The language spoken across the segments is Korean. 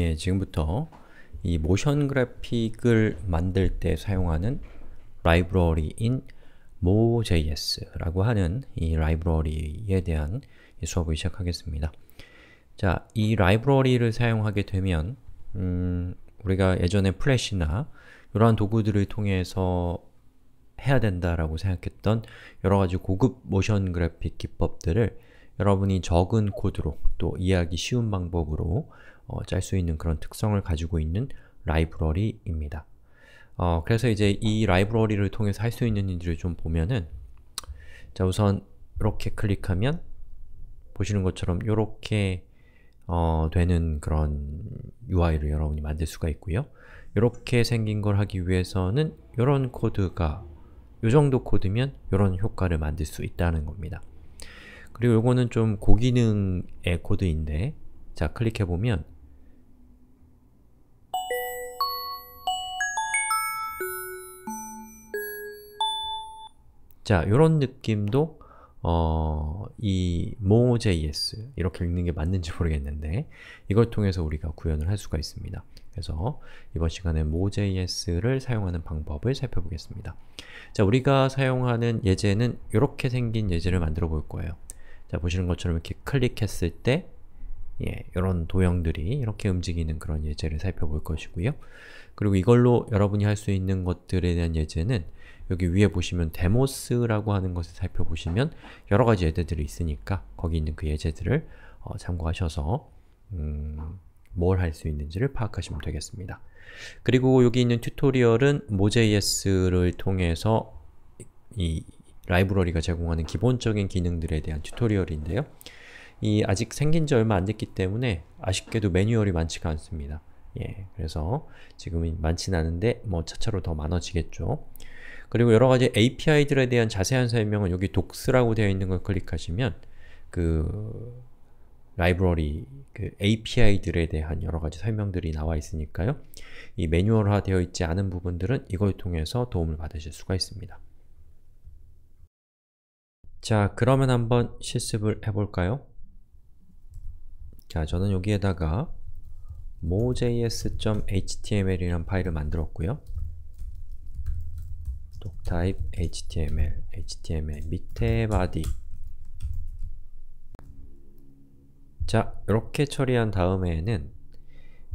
예, 지금부터 이 모션 그래픽을 만들 때 사용하는 라이브러리인 Mo.js라고 하는 이 라이브러리에 대한 수업을 시작하겠습니다. 자, 이 라이브러리를 사용하게 되면 음, 우리가 예전에 플래시나 이러한 도구들을 통해서 해야 된다라고 생각했던 여러가지 고급 모션 그래픽 기법들을 여러분이 적은 코드로 또 이해하기 쉬운 방법으로 어, 짤수 있는 그런 특성을 가지고 있는 라이브러리입니다. 어, 그래서 이제 이 라이브러리를 통해서 할 수 있는 일들을 좀 보면은 자 우선 이렇게 클릭하면 보시는 것처럼 이렇게 어, 되는 그런 UI를 여러분이 만들 수가 있고요. 이렇게 생긴 걸 하기 위해서는 이런 코드가 이 정도 코드면 이런 효과를 만들 수 있다는 겁니다. 그리고 이거는 좀 고기능의 코드인데 자 클릭해보면 자, 요런 느낌도 어, 이 mo.js 이렇게 읽는 게 맞는지 모르겠는데 이걸 통해서 우리가 구현을 할 수가 있습니다. 그래서 이번 시간에 mo.js를 사용하는 방법을 살펴보겠습니다. 자, 우리가 사용하는 예제는 이렇게 생긴 예제를 만들어 볼 거예요. 자, 보시는 것처럼 이렇게 클릭했을 때 예, 이런 도형들이 이렇게 움직이는 그런 예제를 살펴볼 것이고요. 그리고 이걸로 여러분이 할 수 있는 것들에 대한 예제는 여기 위에 보시면 데모스라고 하는 것을 살펴보시면 여러가지 예제들이 있으니까 거기 있는 그 예제들을 어, 참고하셔서 음, 뭘 할 수 있는지를 파악하시면 되겠습니다. 그리고 여기 있는 튜토리얼은 모제이스를 통해서 이 라이브러리가 제공하는 기본적인 기능들에 대한 튜토리얼인데요. 이 아직 생긴 지 얼마 안 됐기 때문에 아쉽게도 매뉴얼이 많지가 않습니다. 예, 그래서 지금 많진 않은데 뭐 차차로 더 많아지겠죠. 그리고 여러가지 API들에 대한 자세한 설명은 여기 독스라고 되어 있는 걸 클릭하시면 그 라이브러리, 그 API들에 대한 여러가지 설명들이 나와 있으니까요. 이 매뉴얼화 되어 있지 않은 부분들은 이걸 통해서 도움을 받으실 수가 있습니다. 자, 그러면 한번 실습을 해볼까요? 자, 저는 여기에다가 mojs.html이라는 파일을 만들었고요. doctype html, html 밑에 body 자, 이렇게 처리한 다음에는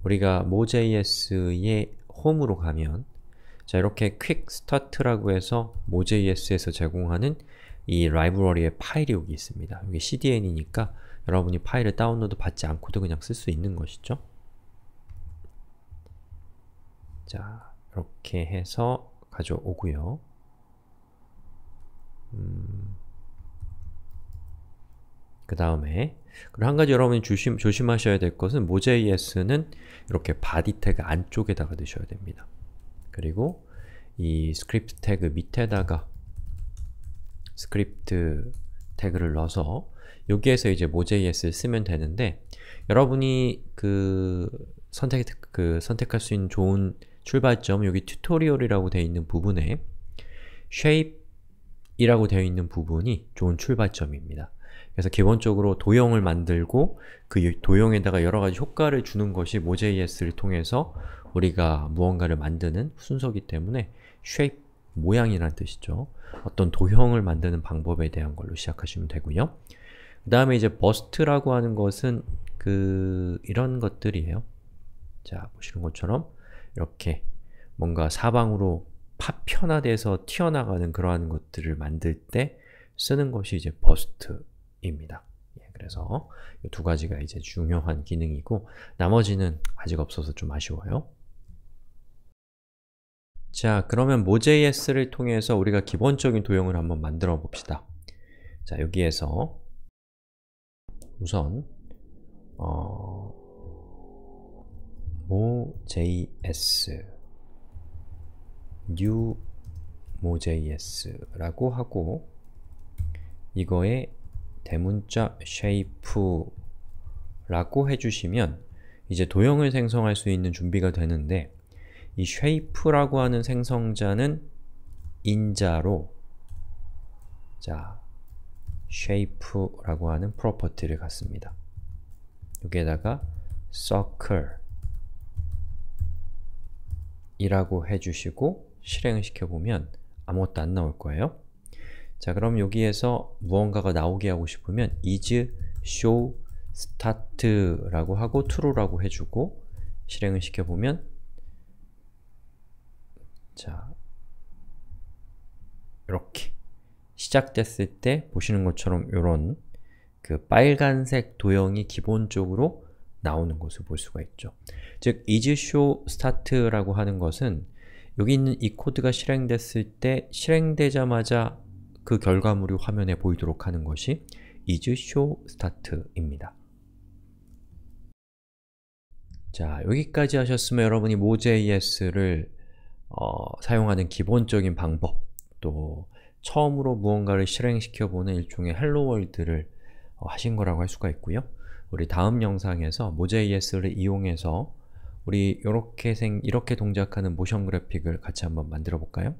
우리가 mojs의 홈으로 가면 자, 이렇게 quick start라고 해서 mojs에서 제공하는 이 라이브러리의 파일이 여기 있습니다. 이게 cdn이니까 여러분이 파일을 다운로드 받지 않고도 그냥 쓸 수 있는 것이죠. 자, 이렇게 해서 가져오고요. 음, 그 다음에 그리고 한 가지 여러분이 조심, 조심하셔야 될 것은 모제이에스는 이렇게 바디 태그 안쪽에다가 넣으셔야 됩니다. 그리고 이 스크립트 태그 밑에다가 스크립트 태그를 넣어서 여기에서 이제 모JS를 쓰면 되는데 여러분이 그 선택 그 선택할 수 있는 좋은 출발점 여기 튜토리얼이라고 되어 있는 부분에 shape이라고 되어 있는 부분이 좋은 출발점입니다. 그래서 기본적으로 도형을 만들고 그 도형에다가 여러가지 효과를 주는 것이 모JS를 통해서 우리가 무언가를 만드는 순서기 때문에 shape, 모양이란 뜻이죠. 어떤 도형을 만드는 방법에 대한 걸로 시작하시면 되고요. 그 다음에 이제 버스트라고 하는 것은 그 이런 것들이에요. 자, 보시는 것처럼 이렇게 뭔가 사방으로 파편화돼서 튀어나가는 그러한 것들을 만들 때 쓰는 것이 이제 버스트입니다. 예, 그래서 두 가지가 이제 중요한 기능이고 나머지는 아직 없어서 좀 아쉬워요. 자, 그러면 Node.js를 통해서 우리가 기본적인 도형을 한번 만들어 봅시다. 자, 여기에서 우선 어, Mo.js new Mo.js라고 하고 이거에 대문자 shape라고 해주시면 이제 도형을 생성할 수 있는 준비가 되는데 이 shape라고 하는 생성자는 인자로 자 shape라고 하는 프로퍼티를 갖습니다. 여기에다가 circle 이라고 해주시고 실행시켜 을 보면 아무것도 안 나올 거예요. 자 그럼 여기에서 무언가가 나오게 하고 싶으면 is show start라고 하고 true라고 해주고 실행을 시켜보면 자 이렇게 시작됐을 때 보시는 것처럼 이런 그 빨간색 도형이 기본적으로 나오는 것을 볼 수가 있죠. 즉, isShow start라고 하는 것은 여기 있는 이 코드가 실행됐을 때 실행되자마자 그 결과물이 화면에 보이도록 하는 것이 isShow start입니다. 자, 여기까지 하셨으면 여러분이 m o j s 를 어, 사용하는 기본적인 방법 또 처음으로 무언가를 실행시켜보는 일종의 헬로월드를 어, 하신 거라고 할 수가 있고요. 우리 다음 영상에서 모제.js를 이용해서 우리 이렇게 생 이렇게 동작하는 모션 그래픽을 같이 한번 만들어 볼까요?